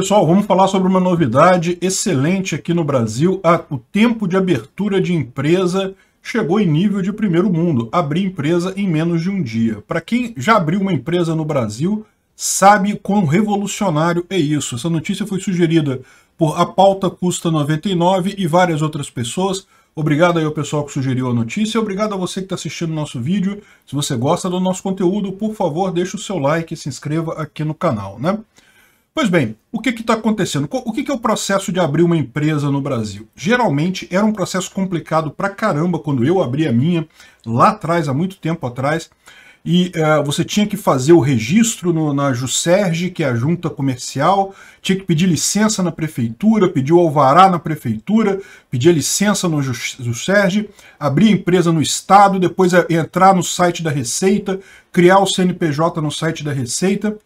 Pessoal, vamos falar sobre uma novidade excelente aqui no Brasil. o tempo de abertura de empresa chegou em nível de primeiro mundo. Abrir empresa em menos de um dia. Para quem já abriu uma empresa no Brasil, sabe quão revolucionário é isso. Essa notícia foi sugerida por A Pauta Custa 99 e várias outras pessoas. Obrigado aí ao pessoal que sugeriu a notícia. Obrigado a você que está assistindo o nosso vídeo. Se você gosta do nosso conteúdo, por favor, deixe o seu like e se inscreva aqui no canal, né? Pois bem, o que está acontecendo? O que, que, é o processo de abrir uma empresa no Brasil? Geralmente era um processo complicado pra caramba quando eu abri a minha, lá atrás, há muito tempo atrás, e uh, você tinha que fazer o registro no, na Juserge, que é a junta comercial, tinha que pedir licença na prefeitura, pedir o alvará na prefeitura, pedir licença no Juserge, abrir a empresa no estado, depois eh, entrar no site da Receita, criar o CNPJ no site da Receita,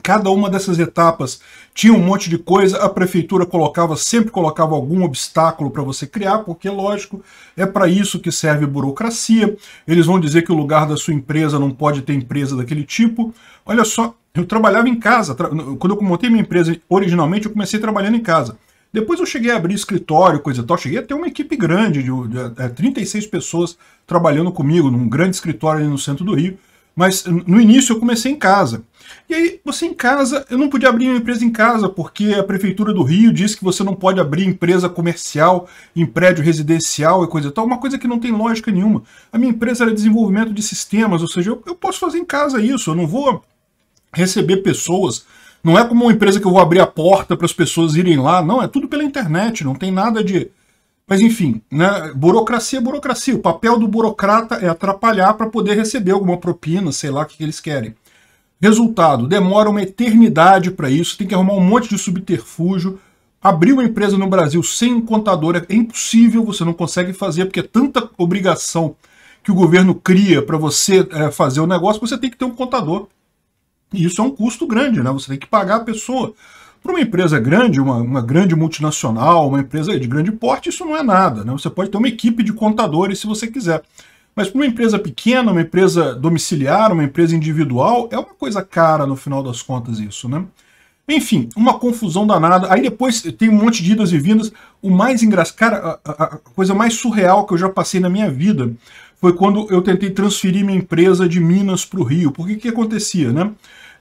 Cada uma dessas etapas tinha um monte de coisa, a prefeitura colocava, sempre colocava algum obstáculo para você criar, porque, lógico, é para isso que serve burocracia. Eles vão dizer que o lugar da sua empresa não pode ter empresa daquele tipo. Olha só, eu trabalhava em casa. Quando eu montei minha empresa originalmente, eu comecei trabalhando em casa. Depois eu cheguei a abrir escritório, coisa e tal. Cheguei a ter uma equipe grande, de, de, de, de 36 pessoas trabalhando comigo, num grande escritório ali no centro do Rio. Mas hum, no início eu comecei em casa. E aí, você em casa, eu não podia abrir uma empresa em casa, porque a Prefeitura do Rio diz que você não pode abrir empresa comercial em prédio residencial e coisa e tal, uma coisa que não tem lógica nenhuma. A minha empresa era desenvolvimento de sistemas, ou seja, eu, eu posso fazer em casa isso, eu não vou receber pessoas. Não é como uma empresa que eu vou abrir a porta para as pessoas irem lá, não, é tudo pela internet, não tem nada de mas enfim, né, burocracia é burocracia. O papel do burocrata é atrapalhar para poder receber alguma propina, sei lá o que eles querem. Resultado, demora uma eternidade para isso, tem que arrumar um monte de subterfúgio. Abrir uma empresa no Brasil sem um contador é, é impossível, você não consegue fazer, porque é tanta obrigação que o governo cria para você é, fazer o negócio, você tem que ter um contador. E isso é um custo grande, né? Você tem que pagar a pessoa para uma empresa grande, uma, uma, grande multinacional, uma empresa de grande porte, isso não é nada. Né? Você pode ter uma equipe de contadores se você quiser. Mas para uma empresa pequena, uma empresa domiciliar, uma empresa individual, é uma coisa cara no final das contas isso, né? Enfim, uma confusão danada. Aí depois tem um monte de idas e vindas. O mais engraçado, cara, a, a, coisa mais surreal que eu já passei na minha vida foi quando eu tentei transferir minha empresa de Minas para o Rio. Porque que acontecia, né?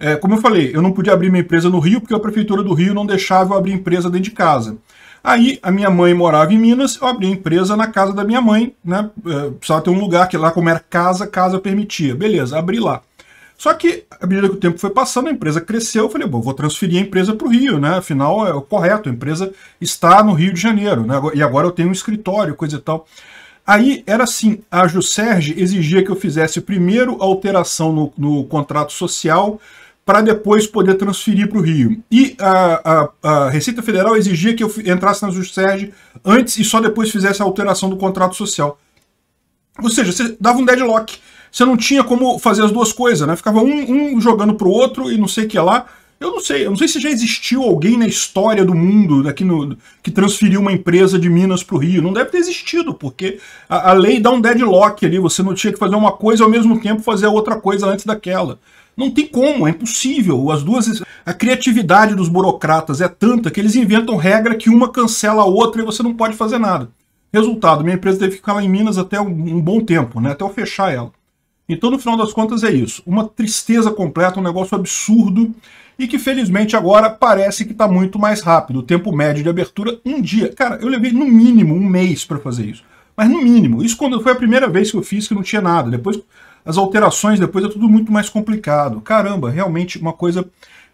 É, como eu falei, eu não podia abrir minha empresa no Rio porque a prefeitura do Rio não deixava eu abrir empresa dentro de casa. Aí a minha mãe morava em Minas, eu abri a empresa na casa da minha mãe, né? É, precisava ter um lugar que lá, como era casa, casa permitia. Beleza, abri lá. Só que, à medida que o tempo foi passando, a empresa cresceu, eu falei, bom, vou transferir a empresa para o Rio, né? Afinal, é o correto, a empresa está no Rio de Janeiro, né? E agora eu tenho um escritório, coisa e tal. Aí era assim, a Jusserge exigia que eu fizesse primeiro alteração no, no contrato social, para depois poder transferir para o Rio. E a, a, a, Receita Federal exigia que eu entrasse na JUSERG antes e só depois fizesse a alteração do contrato social. Ou seja, você dava um deadlock. Você não tinha como fazer as duas coisas, né? Ficava um, um jogando para o outro e não sei o que lá. Eu não sei, eu não sei se já existiu alguém na história do mundo daqui no, que transferiu uma empresa de Minas para o Rio. Não deve ter existido, porque a, a, lei dá um deadlock ali. Você não tinha que fazer uma coisa ao mesmo tempo fazer a outra coisa antes daquela. Não tem como, é impossível. As duas, a criatividade dos burocratas é tanta que eles inventam regra que uma cancela a outra e você não pode fazer nada. Resultado, minha empresa teve que ficar lá em Minas até um, um bom tempo, né? até eu fechar ela. Então, no final das contas, é isso. Uma tristeza completa, um negócio absurdo e que felizmente agora parece que está muito mais rápido. O tempo médio de abertura, um dia. Cara, eu levei no mínimo um mês para fazer isso. Mas no mínimo. Isso quando foi a primeira vez que eu fiz que não tinha nada. Depois as alterações, depois é tudo muito mais complicado. Caramba, realmente uma coisa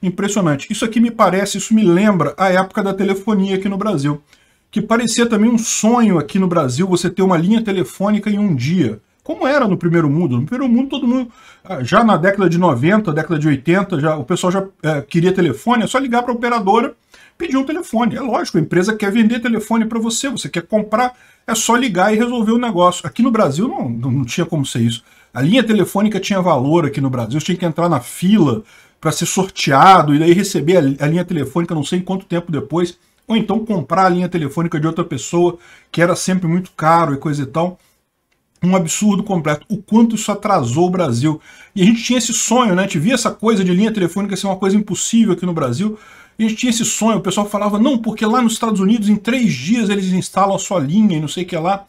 impressionante. Isso aqui me parece, isso me lembra a época da telefonia aqui no Brasil, que parecia também um sonho aqui no Brasil você ter uma linha telefônica em um dia como era no primeiro mundo. No primeiro mundo, todo mundo, ah, já na década de 90, década de 80, já, o pessoal já é, queria telefone, é só ligar para a operadora pedir um telefone. É lógico, a empresa quer vender telefone para você, você quer comprar, é só ligar e resolver o negócio. Aqui no Brasil não, não tinha como ser isso. A linha telefônica tinha valor aqui no Brasil, você tinha que entrar na fila para ser sorteado e daí receber a, a linha telefônica não sei quanto tempo depois, ou então comprar a linha telefônica de outra pessoa, que era sempre muito caro e coisa e tal um absurdo completo. O quanto isso atrasou o Brasil. E a gente tinha esse sonho, né? A gente via essa coisa de linha telefônica ser uma coisa impossível aqui no Brasil. E a gente tinha esse sonho. O pessoal falava, não, porque lá nos Estados Unidos, em três dias, eles instalam a sua linha e não sei o que lá.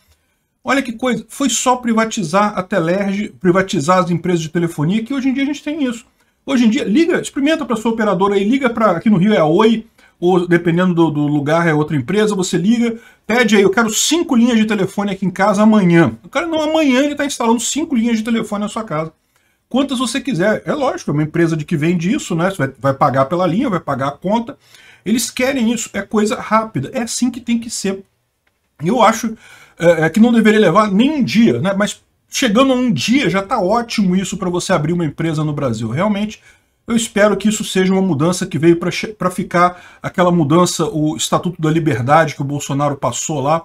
Olha que coisa, foi só privatizar a Telerge, privatizar as empresas de telefonia, que hoje em dia a gente tem isso. Hoje em dia, liga, experimenta para sua operadora aí, liga para aqui no Rio é a Oi, ou dependendo do, do, lugar é outra empresa, você liga, pede aí, eu quero cinco linhas de telefone aqui em casa amanhã. O cara, não, amanhã ele está instalando cinco linhas de telefone na sua casa. Quantas você quiser. É lógico, é uma empresa de que vende isso, né? Você vai, vai pagar pela linha, vai pagar a conta. Eles querem isso, é coisa rápida. É assim que tem que ser. Eu acho é, é que não deveria levar nem um dia, né? Mas chegando a um dia já está ótimo isso para você abrir uma empresa no Brasil. Realmente eu espero que isso seja uma mudança que veio para ficar aquela mudança, o Estatuto da Liberdade que o Bolsonaro passou lá.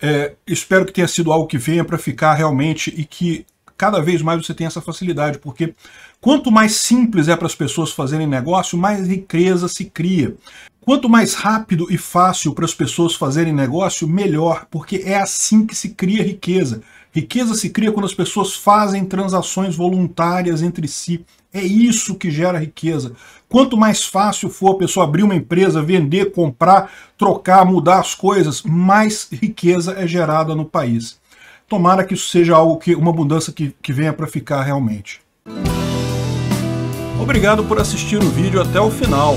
É, espero que tenha sido algo que venha para ficar realmente e que cada vez mais você tenha essa facilidade, porque quanto mais simples é para as pessoas fazerem negócio, mais riqueza se cria. Quanto mais rápido e fácil para as pessoas fazerem negócio, melhor, porque é assim que se cria riqueza. Riqueza se cria quando as pessoas fazem transações voluntárias entre si. É isso que gera riqueza. Quanto mais fácil for a pessoa abrir uma empresa, vender, comprar, trocar, mudar as coisas, mais riqueza é gerada no país. Tomara que isso seja algo que uma mudança que, que venha para ficar realmente. Obrigado por assistir o vídeo até o final.